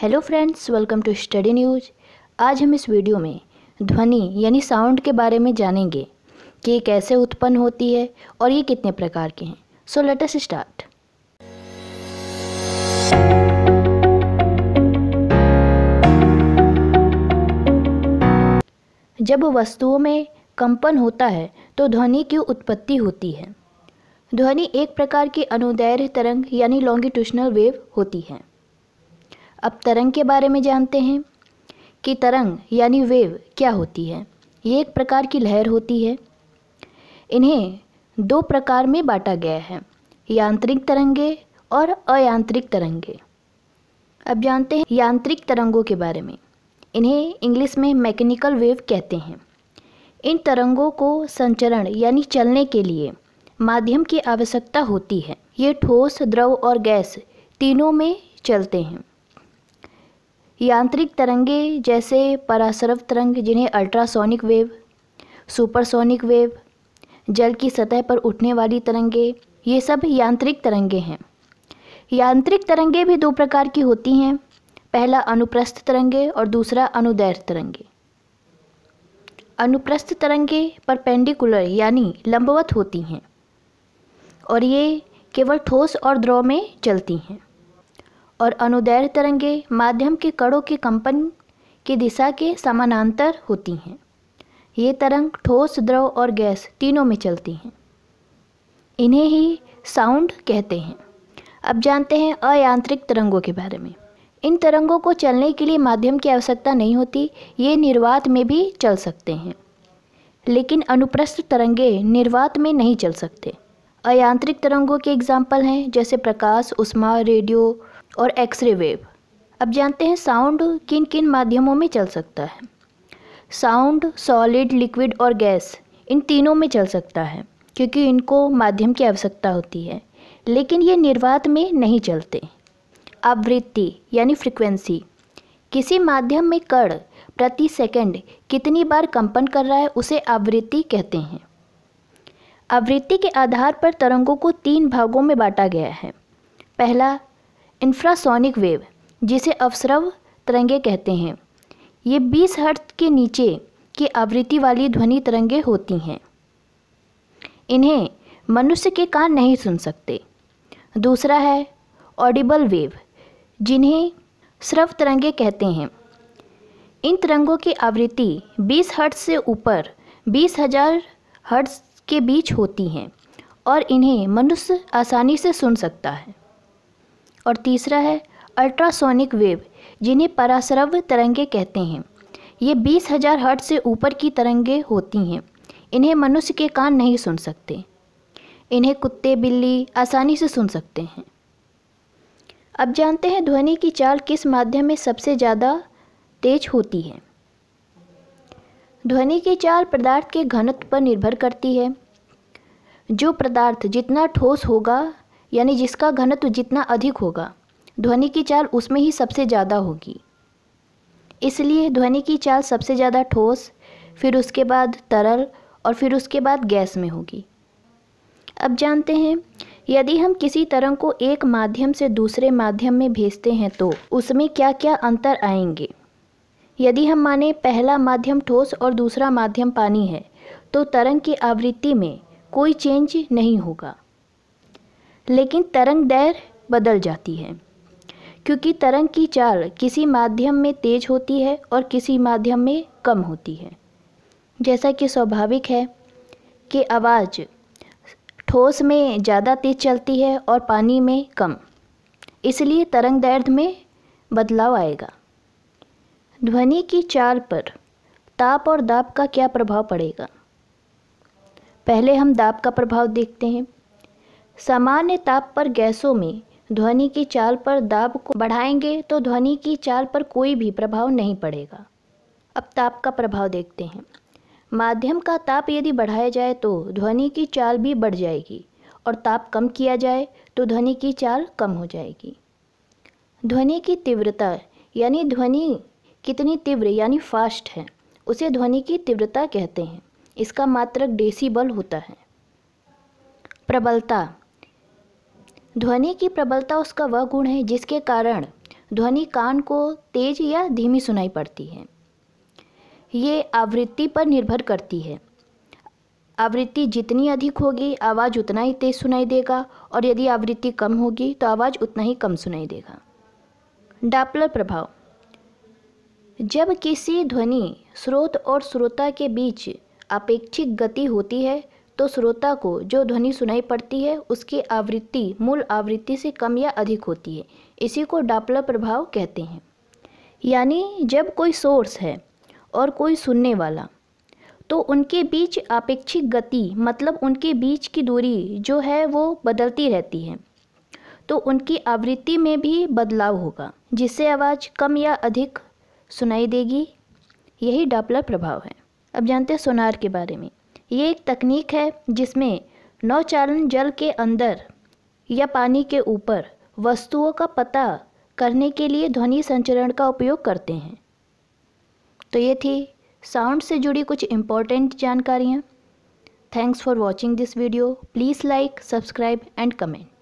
hello friends welcome to study news आज हम इस वीडियो में ध्वनि यानी साउंड के बारे में जानेंगे कि ये कैसे उत्पन्न होती है और ये कितने प्रकार के हैं सो लेट अस स्टार्ट जब वस्तुओं में कंपन होता है तो ध्वनि की उत्पत्ति होती है ध्वनि एक प्रकार की अनुदैर्घ तरंग यानी लॉन्गिट्यूशनल वेव होती है अब तरंग के बारे में जानते हैं कि तरंग यानी वेव क्या होती है ये एक प्रकार की लहर होती है इन्हें दो प्रकार में बांटा गया है यांत्रिक तरंगे और अयांत्रिक तरंगे अब जानते हैं यांत्रिक तरंगों के बारे में इन्हें इंग्लिश में मैकेनिकल वेव कहते हैं इन तरंगों को संचरण यानी चलने के लिए माध्यम की आवश्यकता होती है ये ठोस द्रव और गैस तीनों में चलते हैं यांत्रिक तरंगे जैसे परासरव तरंग जिन्हें अल्ट्रासोनिक वेव सुपरसोनिक वेव जल की सतह पर उठने वाली तरंगे ये सब यांत्रिक तरंगे हैं यांत्रिक तरंगे भी दो प्रकार की होती हैं पहला अनुप्रस्थ तरंगे और दूसरा अनुदैर्घ तरंगे अनुप्रस्थ तरंगे परपेंडिकुलर यानी लंबवत होती हैं और ये केवल ठोस और द्रव में चलती हैं और अनुदैर तरंगे माध्यम के कड़ों के कंपन की दिशा के समानांतर होती हैं ये तरंग ठोस द्रव और गैस तीनों में चलती हैं इन्हें ही साउंड कहते हैं अब जानते हैं अयांत्रिक तरंगों के बारे में इन तरंगों को चलने के लिए माध्यम की आवश्यकता नहीं होती ये निर्वात में भी चल सकते हैं लेकिन अनुप्रस्थ तरंगे निर्वात में नहीं चल सकते अयांत्रिक तरंगों के एग्जाम्पल हैं जैसे प्रकाश उष्मा रेडियो और एक्सरे वेव अब जानते हैं साउंड किन किन माध्यमों में चल सकता है साउंड सॉलिड लिक्विड और गैस इन तीनों में चल सकता है क्योंकि इनको माध्यम की आवश्यकता होती है लेकिन ये निर्वात में नहीं चलते आवृत्ति यानी फ्रिक्वेंसी किसी माध्यम में कण प्रति सेकंड कितनी बार कंपन कर रहा है उसे आवृत्ति कहते हैं आवृत्ति के आधार पर तरंगों को तीन भागों में बांटा गया है पहला इंफ्रासोनिक वेव जिसे अवसरव तरंगे कहते हैं ये 20 हर्ट के नीचे की आवृत्ति वाली ध्वनि तरंगे होती हैं इन्हें मनुष्य के कान नहीं सुन सकते दूसरा है ऑडिबल वेव जिन्हें स्रव तरंगे कहते हैं इन तरंगों की आवृत्ति 20 हर्ट्ज से ऊपर 20,000 हर्ट्ज के बीच होती हैं और इन्हें मनुष्य आसानी से सुन सकता है और तीसरा है अल्ट्रासोनिक वेव जिन्हें परासरव तरंगे कहते हैं ये बीस हजार हट से ऊपर की तरंगे होती हैं इन्हें मनुष्य के कान नहीं सुन सकते इन्हें कुत्ते बिल्ली आसानी से सुन सकते हैं अब जानते हैं ध्वनि की चाल किस माध्यम में सबसे ज़्यादा तेज होती है ध्वनि की चाल पदार्थ के घनत्व पर निर्भर करती है जो पदार्थ जितना ठोस होगा यानी जिसका घनत्व जितना अधिक होगा ध्वनि की चाल उसमें ही सबसे ज़्यादा होगी इसलिए ध्वनि की चाल सबसे ज़्यादा ठोस फिर उसके बाद तरल और फिर उसके बाद गैस में होगी अब जानते हैं यदि हम किसी तरंग को एक माध्यम से दूसरे माध्यम में भेजते हैं तो उसमें क्या क्या अंतर आएंगे यदि हम माने पहला माध्यम ठोस और दूसरा माध्यम पानी है तो तरंग की आवृत्ति में कोई चेंज नहीं होगा लेकिन तरंग दैर बदल जाती है क्योंकि तरंग की चाल किसी माध्यम में तेज होती है और किसी माध्यम में कम होती है जैसा कि स्वाभाविक है कि आवाज़ ठोस में ज़्यादा तेज चलती है और पानी में कम इसलिए तरंग दैर्घ्य में बदलाव आएगा ध्वनि की चाल पर ताप और दाब का क्या प्रभाव पड़ेगा पहले हम दाब का प्रभाव देखते हैं सामान्य ताप पर गैसों में ध्वनि की चाल पर दाब को बढ़ाएंगे तो ध्वनि की चाल पर कोई भी प्रभाव नहीं पड़ेगा अब ताप का प्रभाव देखते हैं माध्यम का ताप यदि बढ़ाया जाए तो ध्वनि की चाल भी बढ़ जाएगी और ताप कम किया जाए तो ध्वनि की चाल कम हो जाएगी ध्वनि की तीव्रता यानी ध्वनि कितनी तीव्र यानी फास्ट है उसे ध्वनि की तीव्रता कहते हैं इसका मात्रक डेसीबल होता है प्रबलता ध्वनि की प्रबलता उसका वह गुण है जिसके कारण ध्वनि कान को तेज या धीमी सुनाई पड़ती है ये आवृत्ति पर निर्भर करती है आवृत्ति जितनी अधिक होगी आवाज़ उतना ही तेज़ सुनाई देगा और यदि आवृत्ति कम होगी तो आवाज़ उतना ही कम सुनाई देगा डापलर प्रभाव जब किसी ध्वनि स्रोत और श्रोता के बीच अपेक्षित गति होती है तो श्रोता को जो ध्वनि सुनाई पड़ती है उसकी आवृत्ति मूल आवृत्ति से कम या अधिक होती है इसी को डापला प्रभाव कहते हैं यानी जब कोई सोर्स है और कोई सुनने वाला तो उनके बीच आपेक्षिक गति मतलब उनके बीच की दूरी जो है वो बदलती रहती है तो उनकी आवृत्ति में भी बदलाव होगा जिससे आवाज़ कम या अधिक सुनाई देगी यही डापला प्रभाव है अब जानते हैं सोनार के बारे में ये एक तकनीक है जिसमें नौचालन जल के अंदर या पानी के ऊपर वस्तुओं का पता करने के लिए ध्वनि संचरण का उपयोग करते हैं तो ये थी साउंड से जुड़ी कुछ इम्पोर्टेंट जानकारियाँ thanks for watching this video please like subscribe and comment